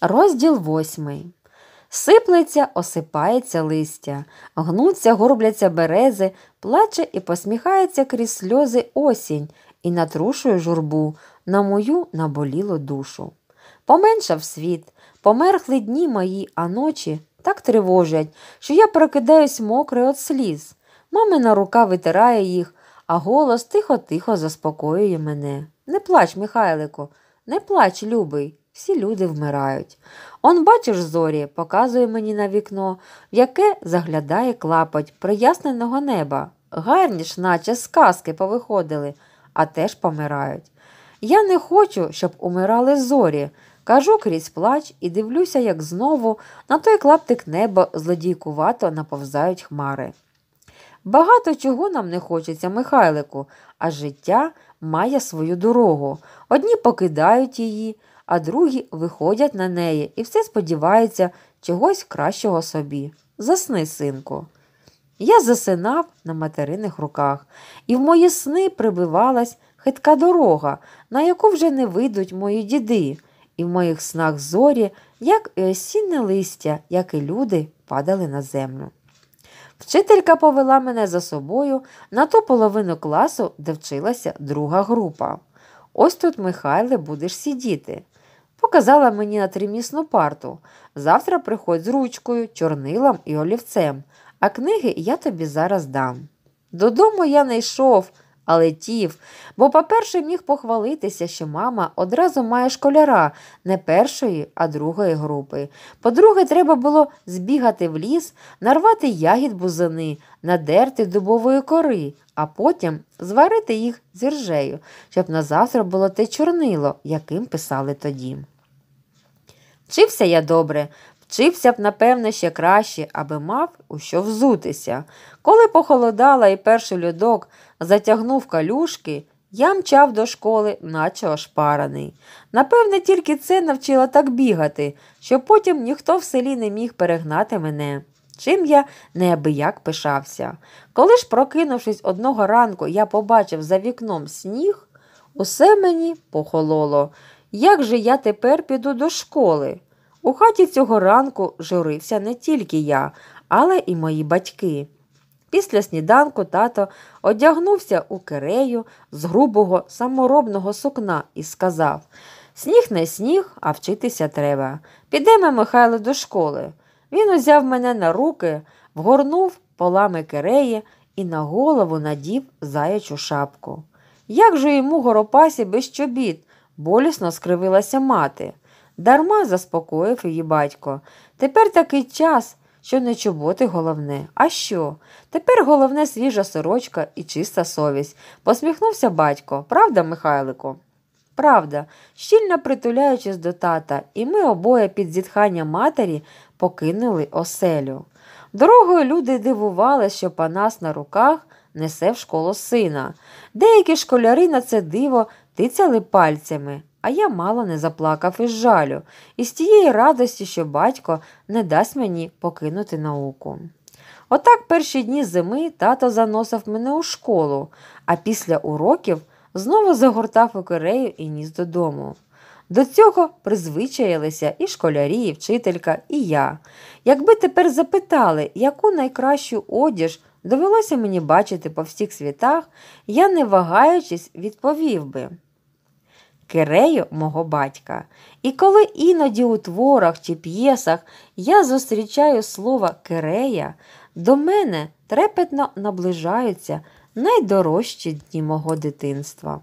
Розділ восьмий. Сиплеться, осипається листя, гнуться, горбляться берези, плаче і посміхається крізь сльози осінь і натрушує журбу на мою наболілу душу. Поменшав світ, померхли дні мої, а ночі так тривожать, що я прокидаюсь мокрий від сліз. Мамина рука витирає їх, а голос тихо-тихо заспокоює мене. Не плач, Михайлику, не плач, любий всі люди вмирають. Он, бачиш, зорі, показує мені на вікно, в яке заглядає клапоть проясненого неба. Гарні ж, наче сказки повиходили, а теж помирають. Я не хочу, щоб умирали зорі. Кажу крізь плач і дивлюся, як знову на той клаптик неба злодійкувато наповзають хмари. Багато чого нам не хочеться, Михайлику, а життя має свою дорогу. Одні покидають її, а другі виходять на неї і все сподіваються чогось кращого собі. Засни, синку. Я засинав на материних руках, і в мої сни прибивалась хитка дорога, на яку вже не вийдуть мої діди, і в моїх снах зорі, як і осінне листя, як і люди, падали на землю. Вчителька повела мене за собою на ту половину класу, де вчилася друга група. Ось тут, Михайле, будеш сидіти. Показала мені на тримісну парту. Завтра приходь з ручкою, чорнилом і олівцем, а книги я тобі зараз дам. Додому я не йшов але тів, бо, по-перше, міг похвалитися, що мама одразу має школяра не першої, а другої групи. По-друге, треба було збігати в ліс, нарвати ягід бузини, надерти дубової кори, а потім зварити їх з іржею, щоб назавтра було те чорнило, яким писали тоді. Вчився я добре, Вчився б, напевне, ще краще, аби мав у що взутися. Коли похолодала і перший льодок затягнув калюшки, я мчав до школи, наче ошпарений. Напевне, тільки це навчила так бігати, що потім ніхто в селі не міг перегнати мене. Чим я неабияк пишався. Коли ж, прокинувшись одного ранку, я побачив за вікном сніг, усе мені похололо. Як же я тепер піду до школи? У хаті цього ранку журився не тільки я, але й мої батьки. Після сніданку тато одягнувся у кирею з грубого саморобного сукна і сказав Сніг не сніг, а вчитися треба. Підемо, Михайло, до школи. Він узяв мене на руки, вгорнув полами киреї і на голову надів заячу шапку. Як же йому горопасі без чобіт? болісно скривилася мати. Дарма заспокоїв її батько. Тепер такий час, що не чоботи головне. А що? Тепер головне свіжа сорочка і чиста совість. Посміхнувся батько. Правда, Михайлику? Правда, щільно притуляючись до тата, і ми обоє під зітхання матері покинули оселю. Дорогою люди дивували, що Панас на руках несе в школу сина. Деякі школяри на це диво тицяли пальцями, а я мало не заплакав із жалю, і з тієї радості, що батько не дасть мені покинути науку. Отак перші дні зими тато заносив мене у школу, а після уроків знову загортав окерею і ніс додому. До цього призвичаїлися і школярі, і вчителька, і я. Якби тепер запитали, яку найкращу одіж довелося мені бачити по всіх світах, я, не вагаючись, відповів би. Керею мого батька. І коли іноді у творах чи п'єсах я зустрічаю слово кирея, до мене трепетно наближаються найдорожчі дні мого дитинства.